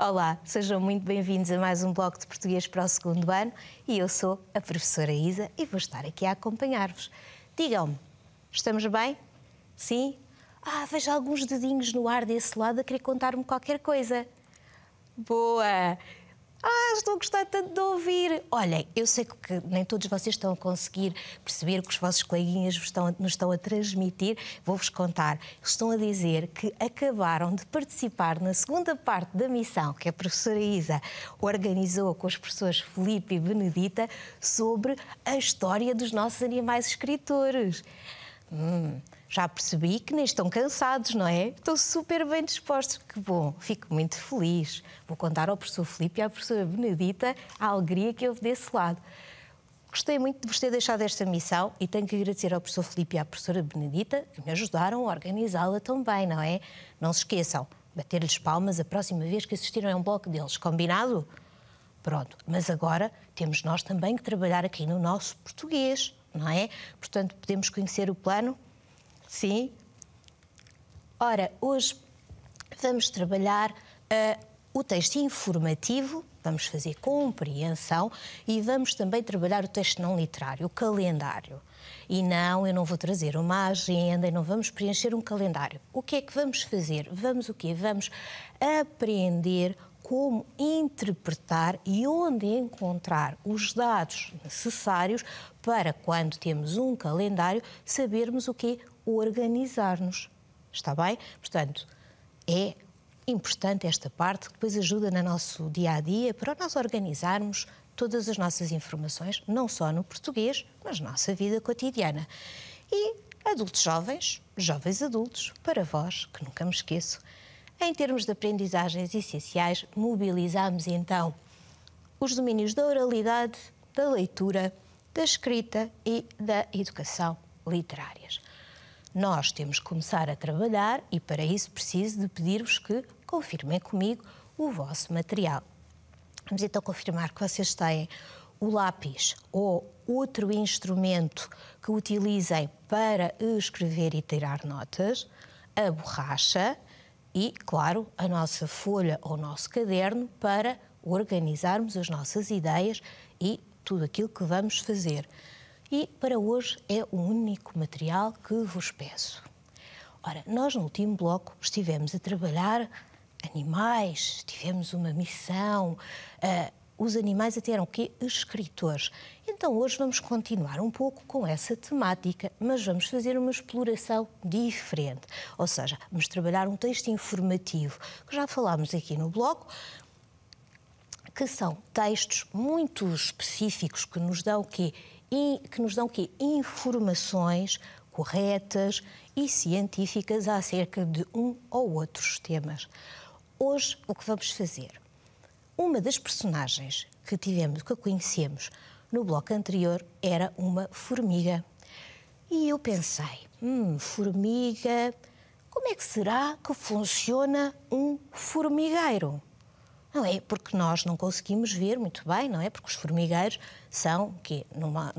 Olá, sejam muito bem-vindos a mais um bloco de português para o segundo ano e eu sou a professora Isa e vou estar aqui a acompanhar-vos. Digam-me, estamos bem? Sim? Ah, vejo alguns dedinhos no ar desse lado a querer contar-me qualquer coisa. Boa! Ah, estou a gostar tanto de ouvir. Olhem, eu sei que nem todos vocês estão a conseguir perceber o que os vossos coleguinhas vos estão, nos estão a transmitir. Vou-vos contar. Estão a dizer que acabaram de participar na segunda parte da missão que a professora Isa organizou com os professores Felipe e Benedita sobre a história dos nossos animais escritores. Hum já percebi que nem estão cansados, não é? Estão super bem dispostos. Que bom, fico muito feliz. Vou contar ao professor Filipe e à professora Benedita a alegria que houve desse lado. Gostei muito de vos ter deixado esta missão e tenho que agradecer ao professor Filipe e à professora Benedita que me ajudaram a organizá-la tão bem, não é? Não se esqueçam, bater-lhes palmas a próxima vez que assistiram a um bloco deles, combinado? Pronto, mas agora temos nós também que trabalhar aqui no nosso português, não é? Portanto, podemos conhecer o plano Sim. Ora, hoje vamos trabalhar uh, o texto informativo, vamos fazer compreensão e vamos também trabalhar o texto não literário, o calendário. E não, eu não vou trazer uma agenda e não vamos preencher um calendário. O que é que vamos fazer? Vamos o quê? Vamos aprender como interpretar e onde encontrar os dados necessários para quando temos um calendário sabermos o que organizar-nos. Está bem? Portanto, é importante esta parte que depois ajuda no nosso dia a dia para nós organizarmos todas as nossas informações, não só no português, mas na nossa vida cotidiana. E adultos jovens, jovens adultos, para vós, que nunca me esqueço, em termos de aprendizagens essenciais, mobilizamos então os domínios da oralidade, da leitura, da escrita e da educação literárias. Nós temos que começar a trabalhar e, para isso, preciso de pedir-vos que confirmem comigo o vosso material. Vamos então confirmar que vocês têm o lápis ou outro instrumento que utilizem para escrever e tirar notas, a borracha e, claro, a nossa folha ou o nosso caderno para organizarmos as nossas ideias e tudo aquilo que vamos fazer. E para hoje é o único material que vos peço. Ora, nós no último bloco estivemos a trabalhar animais, tivemos uma missão, uh, os animais até eram que escritores. Então hoje vamos continuar um pouco com essa temática, mas vamos fazer uma exploração diferente. Ou seja, vamos trabalhar um texto informativo, que já falámos aqui no bloco, que são textos muito específicos que nos dão o quê? que nos dão que informações corretas e científicas acerca de um ou outros temas. Hoje, o que vamos fazer? Uma das personagens que tivemos, que conhecemos no bloco anterior, era uma formiga. E eu pensei, hum, formiga, como é que será que funciona um formigueiro? Não é porque nós não conseguimos ver muito bem, não é? Porque os formigueiros são que numa,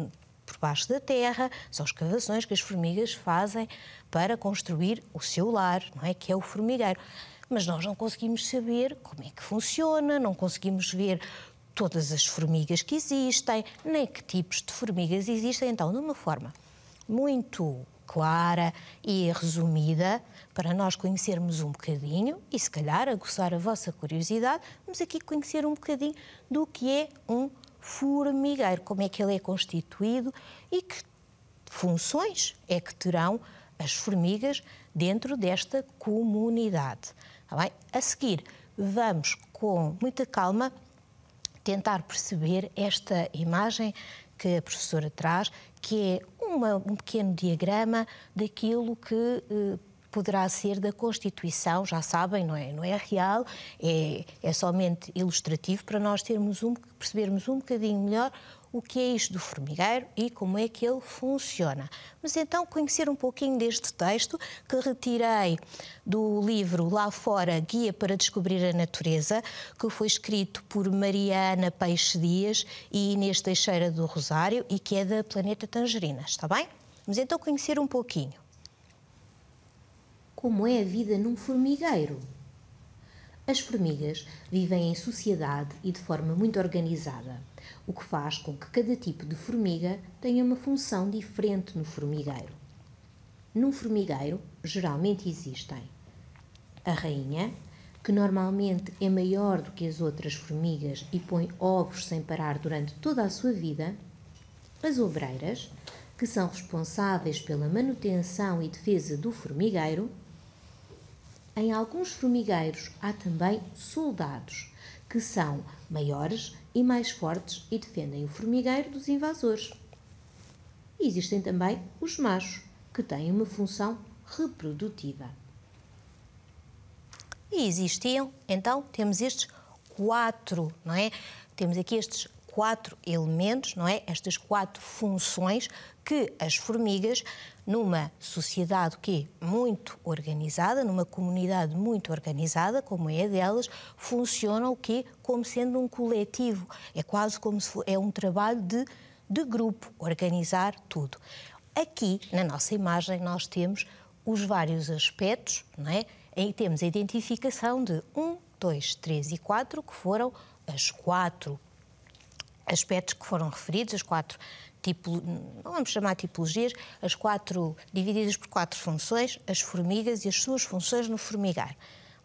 por baixo da terra, são escavações que as formigas fazem para construir o seu lar, não é? Que é o formigueiro. Mas nós não conseguimos saber como é que funciona, não conseguimos ver todas as formigas que existem, nem que tipos de formigas existem. Então, de uma forma muito clara e resumida para nós conhecermos um bocadinho e, se calhar, aguçar a vossa curiosidade. Vamos aqui conhecer um bocadinho do que é um formigueiro, como é que ele é constituído e que funções é que terão as formigas dentro desta comunidade. Tá a seguir, vamos com muita calma tentar perceber esta imagem que a professora traz, que é uma, um pequeno diagrama daquilo que eh, poderá ser da Constituição, já sabem, não é, não é real, é, é somente ilustrativo para nós termos um, percebermos um bocadinho melhor o que é isto do formigueiro e como é que ele funciona. Mas então conhecer um pouquinho deste texto que retirei do livro Lá Fora Guia para Descobrir a Natureza, que foi escrito por Mariana Peixe Dias e Inês Teixeira do Rosário e que é da Planeta Tangerina, está bem? Vamos então conhecer um pouquinho. Como é a vida num formigueiro? As formigas vivem em sociedade e de forma muito organizada, o que faz com que cada tipo de formiga tenha uma função diferente no formigueiro. Num formigueiro, geralmente existem a rainha, que normalmente é maior do que as outras formigas e põe ovos sem parar durante toda a sua vida, as obreiras, que são responsáveis pela manutenção e defesa do formigueiro, em alguns formigueiros há também soldados, que são maiores e mais fortes e defendem o formigueiro dos invasores. Existem também os machos, que têm uma função reprodutiva. E existiam, então, temos estes quatro, não é? Temos aqui estes quatro elementos, não é? Estas quatro funções que as formigas, numa sociedade que é muito organizada, numa comunidade muito organizada, como é a delas, funcionam o quê? Como sendo um coletivo. É quase como se é um trabalho de, de grupo, organizar tudo. Aqui, na nossa imagem, nós temos os vários aspectos, não é? temos a identificação de um, dois, três e quatro, que foram as quatro aspectos que foram referidos, as quatro tipo, não vamos chamar tipologias, as quatro divididas por quatro funções, as formigas e as suas funções no formigar.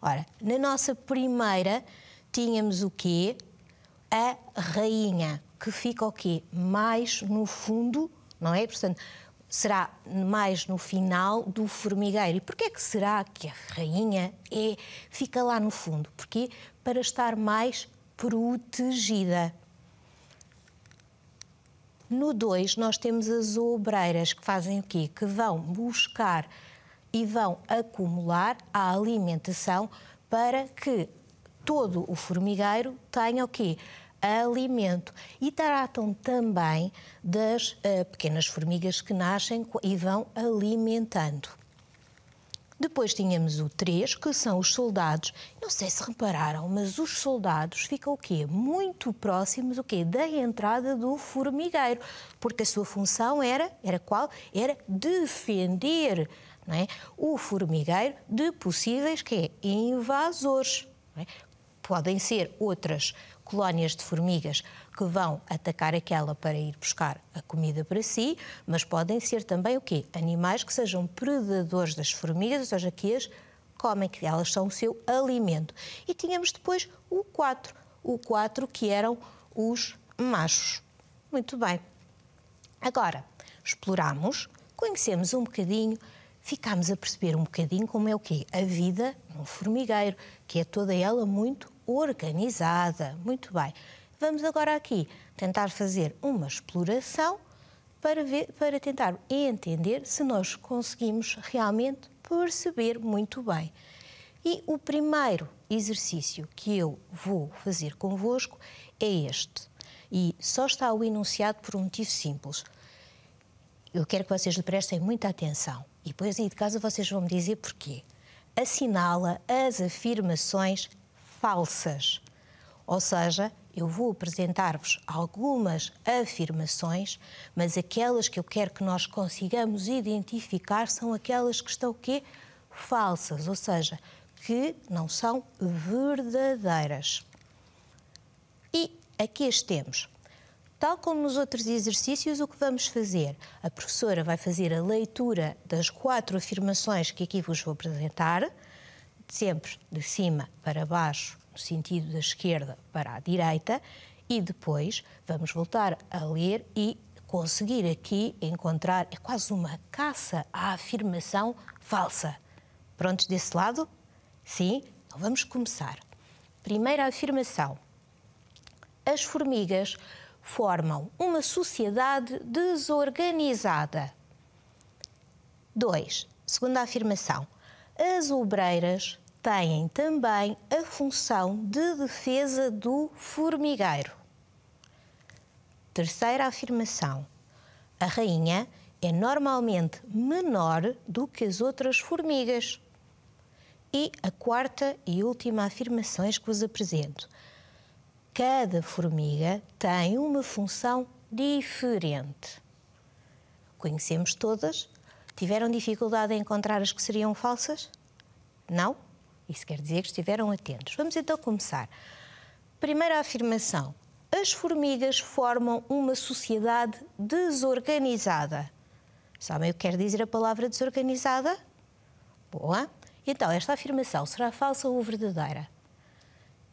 Ora, na nossa primeira tínhamos o quê? A rainha, que fica o quê? Mais no fundo, não é? Portanto, será mais no final do formigueiro. E porquê é que será que a rainha é, fica lá no fundo? Porque para estar mais protegida. No 2, nós temos as obreiras que fazem o quê? Que vão buscar e vão acumular a alimentação para que todo o formigueiro tenha o quê? alimento e tratam também das uh, pequenas formigas que nascem e vão alimentando. Depois tínhamos o 3, que são os soldados. Não sei se repararam, mas os soldados ficam o quê? Muito próximos o quê? da entrada do formigueiro, porque a sua função era, era qual? Era defender é? o formigueiro de possíveis que é, invasores. É? Podem ser outras colónias de formigas, que vão atacar aquela para ir buscar a comida para si, mas podem ser também o quê? Animais que sejam predadores das formigas, ou seja, que as comem, que elas são o seu alimento. E tínhamos depois o 4, o 4 que eram os machos. Muito bem. Agora, exploramos, conhecemos um bocadinho ficamos a perceber um bocadinho como é o quê? A vida num formigueiro, que é toda ela muito organizada. Muito bem. Vamos agora aqui tentar fazer uma exploração para, ver, para tentar entender se nós conseguimos realmente perceber muito bem. E o primeiro exercício que eu vou fazer convosco é este. E só está o enunciado por um motivo simples. Eu quero que vocês lhe prestem muita atenção. E depois aí de casa vocês vão me dizer porquê. Assinala as afirmações falsas. Ou seja, eu vou apresentar-vos algumas afirmações, mas aquelas que eu quero que nós consigamos identificar são aquelas que estão que Falsas, ou seja, que não são verdadeiras. E aqui as temos. Tal como nos outros exercícios, o que vamos fazer? A professora vai fazer a leitura das quatro afirmações que aqui vos vou apresentar, sempre de cima para baixo no sentido da esquerda para a direita, e depois vamos voltar a ler e conseguir aqui encontrar é quase uma caça à afirmação falsa. Prontos desse lado? Sim? Então vamos começar. Primeira afirmação: as formigas formam uma sociedade desorganizada. dois Segunda afirmação: as obreiras têm também a função de defesa do formigueiro. Terceira afirmação: a rainha é normalmente menor do que as outras formigas. E a quarta e última afirmação que vos apresento. Cada formiga tem uma função diferente. Conhecemos todas? Tiveram dificuldade em encontrar as que seriam falsas? Não? Isso quer dizer que estiveram atentos. Vamos então começar. Primeira afirmação: as formigas formam uma sociedade desorganizada. Sabem o que quer dizer a palavra desorganizada? Boa. Então, esta afirmação será falsa ou verdadeira?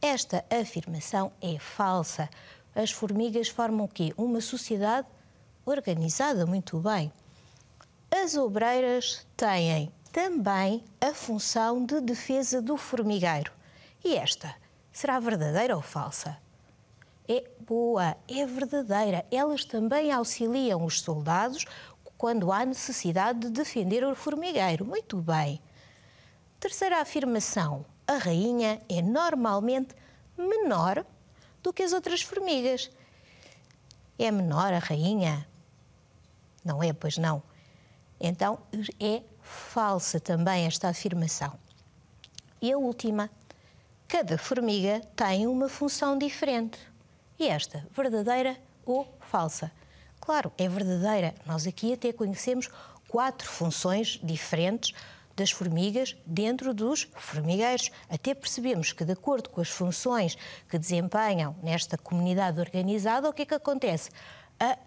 Esta afirmação é falsa. As formigas formam o quê? Uma sociedade organizada, muito bem. As obreiras têm também a função de defesa do formigueiro. E esta será verdadeira ou falsa? É boa, é verdadeira. Elas também auxiliam os soldados quando há necessidade de defender o formigueiro. Muito bem. Terceira afirmação: a rainha é normalmente menor do que as outras formigas. É menor a rainha? Não é, pois não. Então é falsa também esta afirmação. E a última, cada formiga tem uma função diferente. E esta, verdadeira ou falsa? Claro, é verdadeira. Nós aqui até conhecemos quatro funções diferentes das formigas dentro dos formigueiros. Até percebemos que, de acordo com as funções que desempenham nesta comunidade organizada, o que é que acontece? A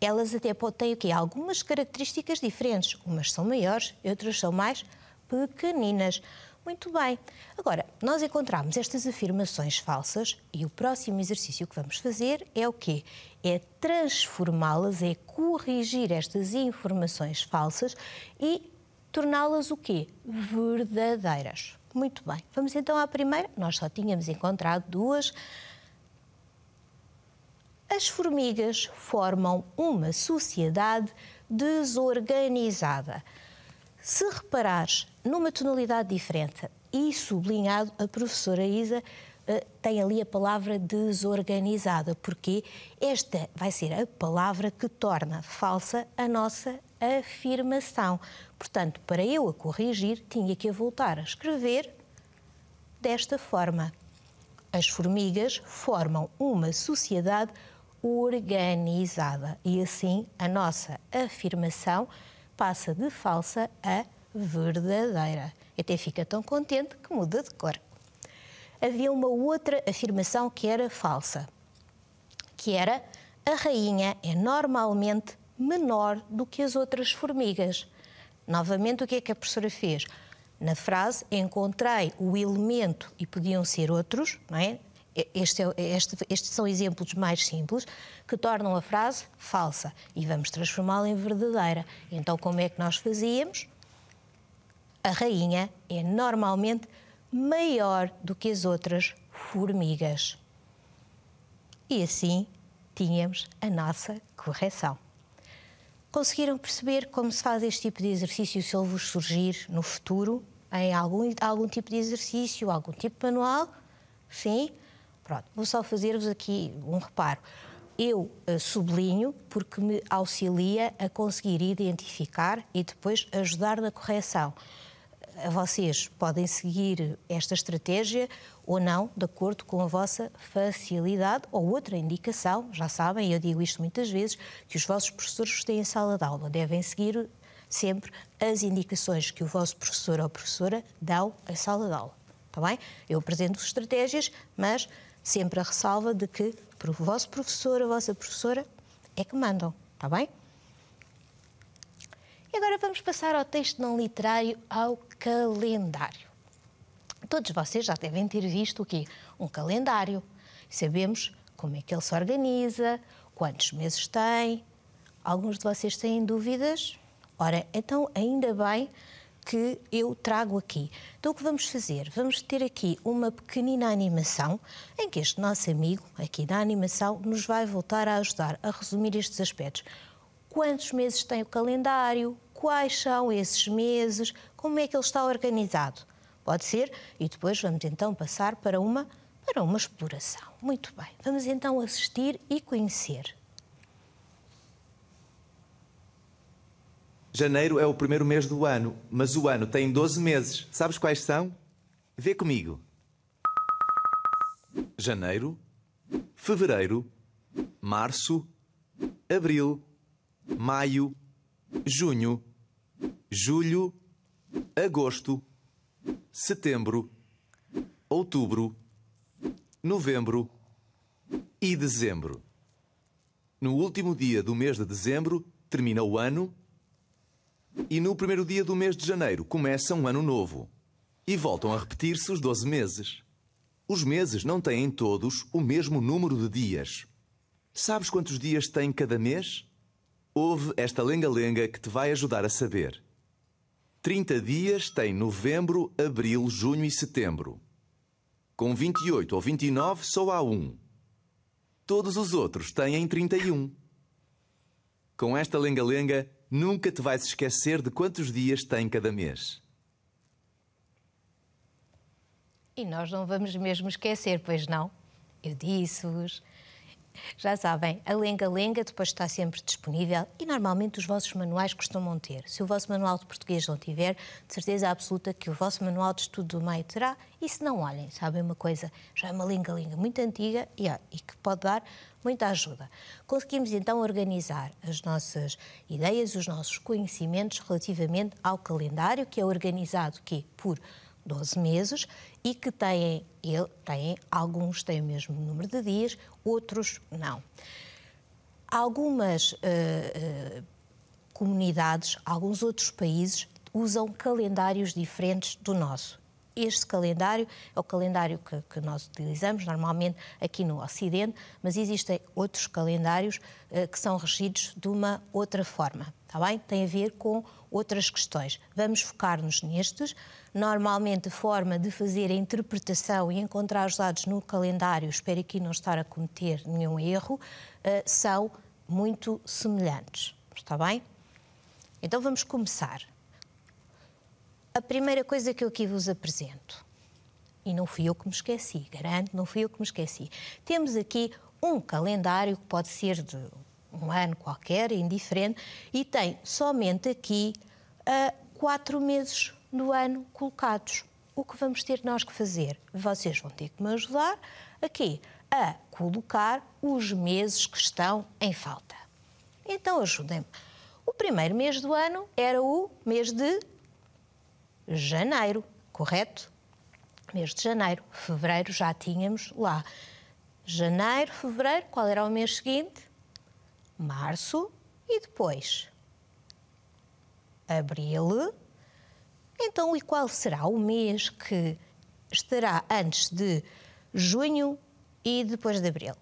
elas até têm o quê? Algumas características diferentes. Umas são maiores e outras são mais pequeninas. Muito bem. Agora, nós encontramos estas afirmações falsas e o próximo exercício que vamos fazer é o quê? É transformá-las, é corrigir estas informações falsas e torná-las o quê? Verdadeiras. Muito bem. Vamos então à primeira. Nós só tínhamos encontrado duas as formigas formam uma sociedade desorganizada. Se reparares numa tonalidade diferente e sublinhado, a professora Isa uh, tem ali a palavra desorganizada, porque esta vai ser a palavra que torna falsa a nossa afirmação. Portanto, para eu a corrigir, tinha que a voltar a escrever desta forma. As formigas formam uma sociedade organizada. E assim a nossa afirmação passa de falsa a verdadeira. Até fica tão contente que muda de cor. Havia uma outra afirmação que era falsa, que era a rainha é normalmente menor do que as outras formigas. Novamente, o que é que a professora fez? Na frase encontrei o elemento e podiam ser outros, não é? este é, este, estes são exemplos mais simples que tornam a frase falsa e vamos transformá-la em verdadeira. Então, como é que nós fazíamos? A rainha é normalmente maior do que as outras formigas. E assim tínhamos a nossa correção. Conseguiram perceber como se faz este tipo de exercício se ele vos surgir no futuro, em algum, algum tipo de exercício, algum tipo de manual? Sim? Pronto, vou só fazer-vos aqui um reparo. Eu eh, sublinho porque me auxilia a conseguir identificar e depois ajudar na correção. Vocês podem seguir esta estratégia ou não, de acordo com a vossa facilidade ou outra indicação. Já sabem, eu digo isto muitas vezes, que os vossos professores têm sala de aula. Devem seguir sempre as indicações que o vosso professor ou professora dão à sala de aula. Está bem? Eu apresento estratégias, mas sempre a ressalva de que o vosso professor, a vossa professora é que mandam, está bem? E agora vamos passar ao texto não literário, ao calendário. Todos vocês já devem ter visto o quê? Um calendário. Sabemos como é que ele se organiza, quantos meses tem. Alguns de vocês têm dúvidas? Ora, então ainda bem que eu trago aqui. Então, o que vamos fazer? Vamos ter aqui uma pequenina animação em que este nosso amigo, aqui da animação, nos vai voltar a ajudar a resumir estes aspectos. Quantos meses tem o calendário? Quais são esses meses? Como é que ele está organizado? Pode ser, e depois vamos então passar para uma para uma exploração. Muito bem. Vamos então assistir e conhecer. Janeiro é o primeiro mês do ano, mas o ano tem 12 meses. Sabes quais são? Vê comigo. Janeiro, fevereiro, março, abril, maio, junho, julho, agosto, setembro, outubro, novembro e dezembro. No último dia do mês de dezembro termina o ano e no primeiro dia do mês de janeiro começa um ano novo. E voltam a repetir-se os 12 meses. Os meses não têm todos o mesmo número de dias. Sabes quantos dias tem cada mês? Ouve esta lenga-lenga que te vai ajudar a saber. 30 dias tem novembro, abril, junho e setembro. Com 28 ou 29 só há um. Todos os outros têm 31. Com esta lenga-lenga, nunca te vais esquecer de quantos dias tem cada mês. E nós não vamos mesmo esquecer, pois não? Eu disse-vos. Já sabem, a lenga-lenga depois está sempre disponível e normalmente os vossos manuais costumam ter. Se o vosso manual de português não tiver, de certeza absoluta que o vosso manual de estudo do meio terá. E se não, olhem, sabem uma coisa, já é uma lenga-lenga muito antiga e, ó, e que pode dar muita ajuda. Conseguimos então organizar as nossas ideias, os nossos conhecimentos relativamente ao calendário, que é organizado que por 12 meses e que têm, ele, têm, alguns têm o mesmo número de dias, outros não. Algumas uh, uh, comunidades, alguns outros países usam calendários diferentes do nosso este calendário é o calendário que, que nós utilizamos normalmente aqui no Ocidente, mas existem outros calendários eh, que são regidos de uma outra forma, está bem? Tem a ver com outras questões. Vamos focar-nos nestes. Normalmente, a forma de fazer a interpretação e encontrar os dados no calendário, espero aqui não estar a cometer nenhum erro, eh, são muito semelhantes, está bem? Então vamos começar. A primeira coisa que eu aqui vos apresento, e não fui eu que me esqueci, garanto, não fui eu que me esqueci. Temos aqui um calendário que pode ser de um ano qualquer, indiferente, e tem somente aqui uh, quatro meses do ano colocados. O que vamos ter nós que fazer? Vocês vão ter que me ajudar aqui a colocar os meses que estão em falta. Então ajudem-me. O primeiro mês do ano era o mês de janeiro, correto? Mês de janeiro. Fevereiro já tínhamos lá. Janeiro, fevereiro, qual era o mês seguinte? Março e depois abril. Então, e qual será o mês que estará antes de junho e depois de abril?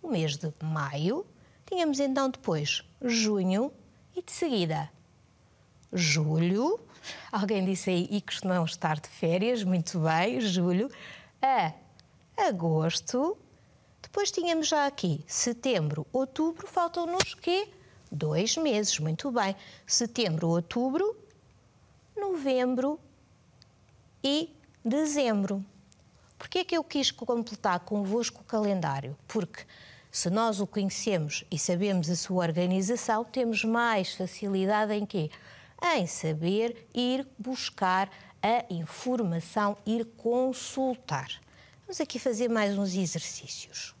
O mês de maio. Tínhamos então depois junho e de seguida julho Alguém disse aí, e costumam estar de férias, muito bem, julho, a agosto. Depois tínhamos já aqui setembro, outubro, faltam-nos quê? Dois meses, muito bem. Setembro, outubro, novembro e dezembro. Porquê é que eu quis completar convosco o calendário? Porque se nós o conhecemos e sabemos a sua organização, temos mais facilidade em quê? em saber ir buscar a informação, ir consultar. Vamos aqui fazer mais uns exercícios.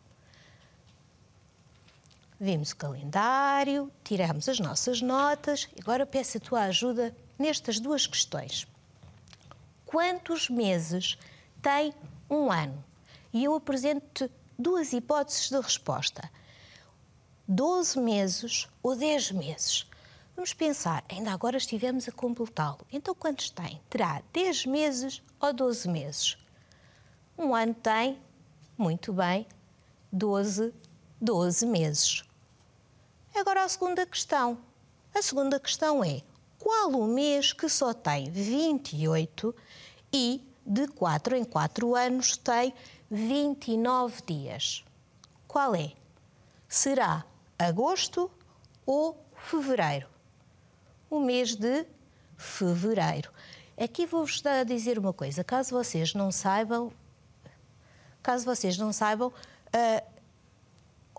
Vimos o calendário, tiramos as nossas notas. Agora peço a tua ajuda nestas duas questões. Quantos meses tem um ano? E eu apresento-te duas hipóteses de resposta: 12 meses ou 10 meses. Vamos pensar, ainda agora estivemos a completá-lo. Então quantos tem? Terá 10 meses ou 12 meses? Um ano tem, muito bem, 12, 12 meses. Agora a segunda questão. A segunda questão é: qual o mês que só tem 28 e de 4 em 4 anos tem 29 dias? Qual é? Será agosto ou fevereiro? o mês de fevereiro. Aqui vou-vos dizer uma coisa, caso vocês não saibam, caso vocês não saibam uh,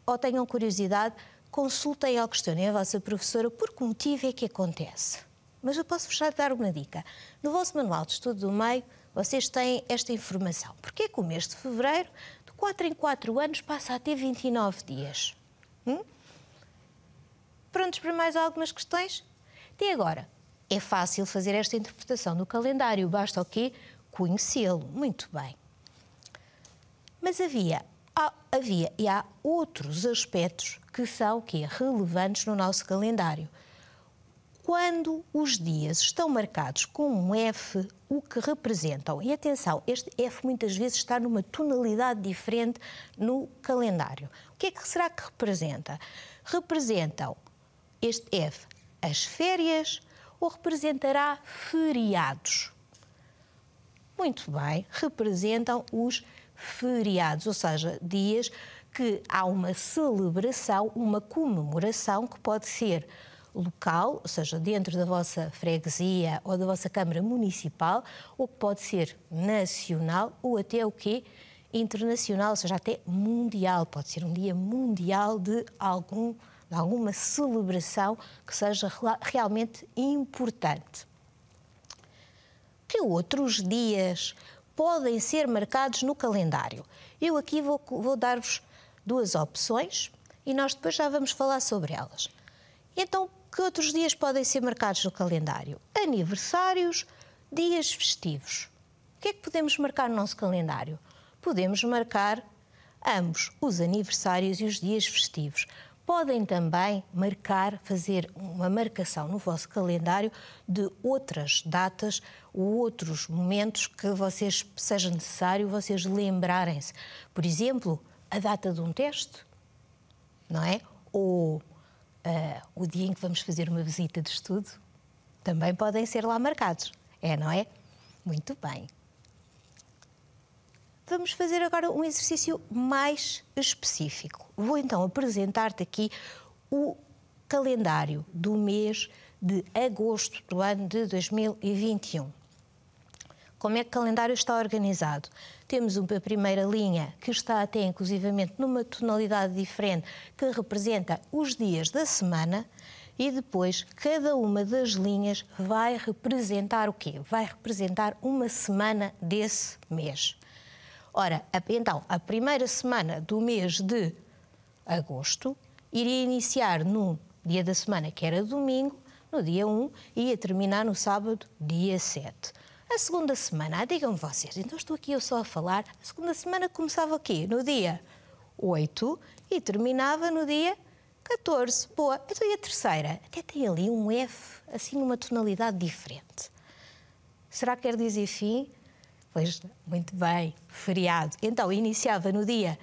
ou tenham curiosidade, consultem ou questionem a vossa professora por que motivo é que acontece. Mas eu posso-vos já dar uma dica. No vosso manual de estudo do meio, vocês têm esta informação. Porquê que o mês de fevereiro, de 4 em 4 anos, passa a ter 29 dias? Hum? Prontos para mais algumas questões? E agora, é fácil fazer esta interpretação do calendário, basta o quê? Conhecê-lo muito bem. Mas havia, havia e há outros aspectos que são que relevantes no nosso calendário. Quando os dias estão marcados com um F, o que representam? E atenção, este F muitas vezes está numa tonalidade diferente no calendário. O que é que será que representa? Representam este F as férias ou representará feriados? Muito bem, representam os feriados, ou seja, dias que há uma celebração, uma comemoração que pode ser local, ou seja, dentro da vossa freguesia ou da vossa Câmara Municipal, ou que pode ser nacional ou até o quê? Internacional, ou seja, até mundial. Pode ser um dia mundial de algum de alguma celebração que seja realmente importante. Que outros dias podem ser marcados no calendário? Eu aqui vou, vou dar-vos duas opções e nós depois já vamos falar sobre elas. Então, que outros dias podem ser marcados no calendário? Aniversários, dias festivos. O que é que podemos marcar no nosso calendário? Podemos marcar ambos, os aniversários e os dias festivos. Podem também marcar, fazer uma marcação no vosso calendário de outras datas ou outros momentos que vocês seja necessário vocês lembrarem-se. Por exemplo, a data de um teste, não é? Ou uh, o dia em que vamos fazer uma visita de estudo, também podem ser lá marcados. É, não é? Muito bem vamos fazer agora um exercício mais específico. Vou então apresentar-te aqui o calendário do mês de agosto do ano de 2021. Como é que o calendário está organizado? Temos uma primeira linha que está até inclusivamente numa tonalidade diferente, que representa os dias da semana, e depois cada uma das linhas vai representar o quê? Vai representar uma semana desse mês. Ora, então, a primeira semana do mês de agosto iria iniciar num dia da semana que era domingo, no dia 1, e ia terminar no sábado, dia 7. A segunda semana, ah, digam-me vocês, então estou aqui eu só a falar, a segunda semana começava aqui, no dia 8 e terminava no dia 14. Boa. Então e a terceira? Até tem ali um F, assim, uma tonalidade diferente. Será que quer dizer fim? pois muito bem, feriado. Então, iniciava no dia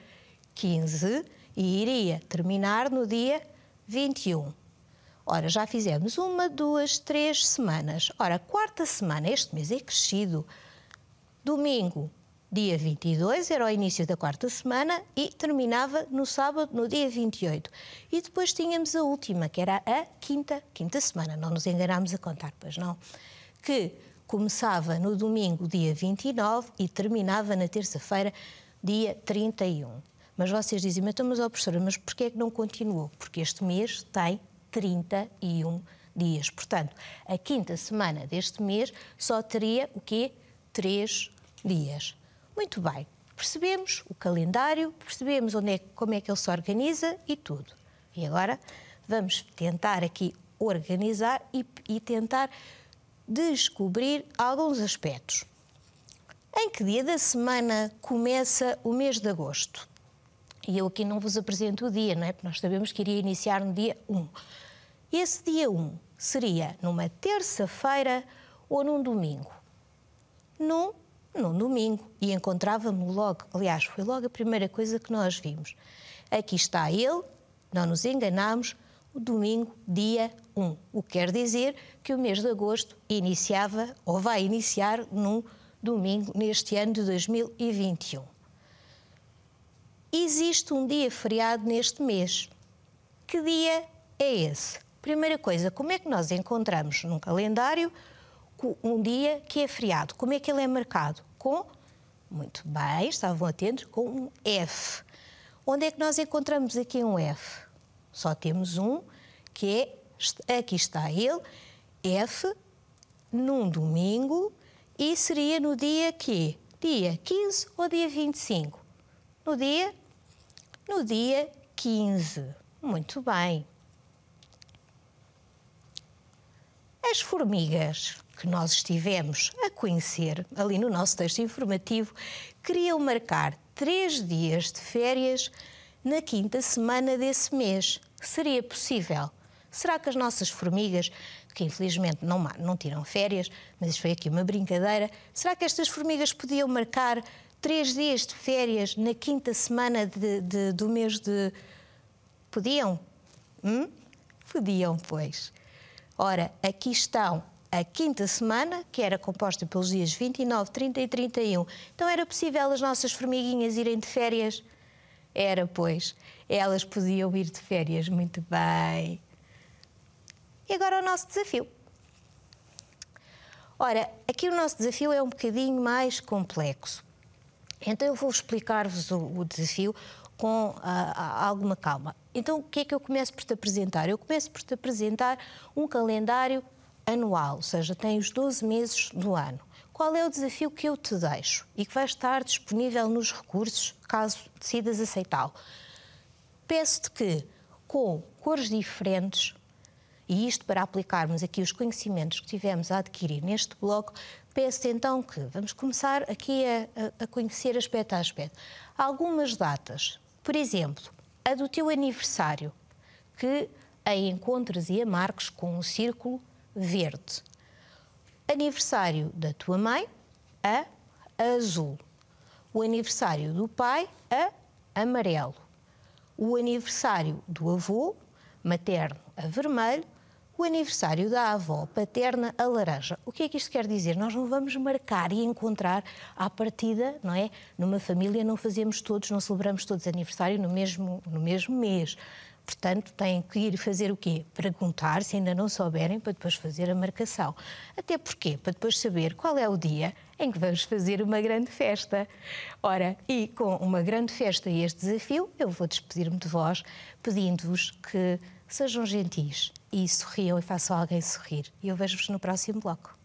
15 e iria terminar no dia 21. Ora, já fizemos uma, duas, três semanas. Ora, quarta semana, este mês é crescido. Domingo, dia 22, era o início da quarta semana e terminava no sábado, no dia 28. E depois tínhamos a última, que era a quinta, quinta semana. Não nos enganámos a contar, pois não? Que começava no domingo, dia 29, e terminava na terça-feira, dia 31. Mas vocês dizem, então, mas, oh, professora, mas porquê é que não continuou? Porque este mês tem 31 dias. Portanto, a quinta semana deste mês só teria o quê? Três dias. Muito bem, percebemos o calendário, percebemos onde é, como é que ele se organiza e tudo. E agora vamos tentar aqui organizar e, e tentar descobrir alguns aspectos. Em que dia da semana começa o mês de agosto? E eu aqui não vos apresento o dia, não é? Porque nós sabemos que iria iniciar no dia 1. Esse dia 1 seria numa terça-feira ou num domingo? Num, num domingo. E encontrava-me logo, aliás, foi logo a primeira coisa que nós vimos. Aqui está ele, não nos enganamos, o domingo, dia 1. O que quer dizer que o mês de agosto iniciava ou vai iniciar num domingo neste ano de 2021. Existe um dia feriado neste mês. Que dia é esse? Primeira coisa, como é que nós encontramos num calendário um dia que é feriado? Como é que ele é marcado? Com, muito bem, estavam atentos, com um F. Onde é que nós encontramos aqui um F? Só temos um, que é, aqui está ele, F, num domingo, e seria no dia que? Dia 15 ou dia 25? No dia? No dia 15. Muito bem. As formigas que nós estivemos a conhecer ali no nosso texto informativo queriam marcar três dias de férias na quinta semana desse mês. Seria possível? Será que as nossas formigas, que infelizmente não, não tiram férias, mas isto foi aqui uma brincadeira, será que estas formigas podiam marcar três dias de férias na quinta semana de, de, do mês de. Podiam? Hum? Podiam, pois. Ora, aqui estão a quinta semana, que era composta pelos dias 29, 30 e 31. Então era possível as nossas formiguinhas irem de férias era, pois. Elas podiam ir de férias muito bem. E agora o nosso desafio. Ora, aqui o nosso desafio é um bocadinho mais complexo. Então eu vou explicar-vos o, o, desafio com a, ah, a, ah, alguma calma. Então o que é que eu começo por te apresentar? Eu começo por te apresentar um calendário anual, ou seja, tem os 12 meses do ano. Qual é o desafio que eu te deixo e que vai estar disponível nos recursos caso decidas aceitá-lo? Peço-te que, com cores diferentes, e isto para aplicarmos aqui os conhecimentos que tivemos a adquirir neste bloco, peço-te então que vamos começar aqui a, a conhecer aspecto a aspecto. Algumas datas, por exemplo, a do teu aniversário, que a encontras e a marques com um círculo verde aniversário da tua mãe, a azul. O aniversário do pai, a amarelo. O aniversário do avô, materno, a vermelho. O aniversário da avó paterna a laranja. O que é que isto quer dizer? Nós não vamos marcar e encontrar à partida, não é? Numa família não fazemos todos, não celebramos todos aniversário no mesmo, no mesmo mês Portanto, têm que ir fazer o quê? Perguntar se ainda não souberem para depois fazer a marcação. Até porque, para depois saber qual é o dia em que vamos fazer uma grande festa. Ora, e com uma grande festa e este desafio, eu vou despedir-me de vós, pedindo-vos que sejam gentis e sorriam e façam alguém sorrir. E eu vejo-vos no próximo bloco.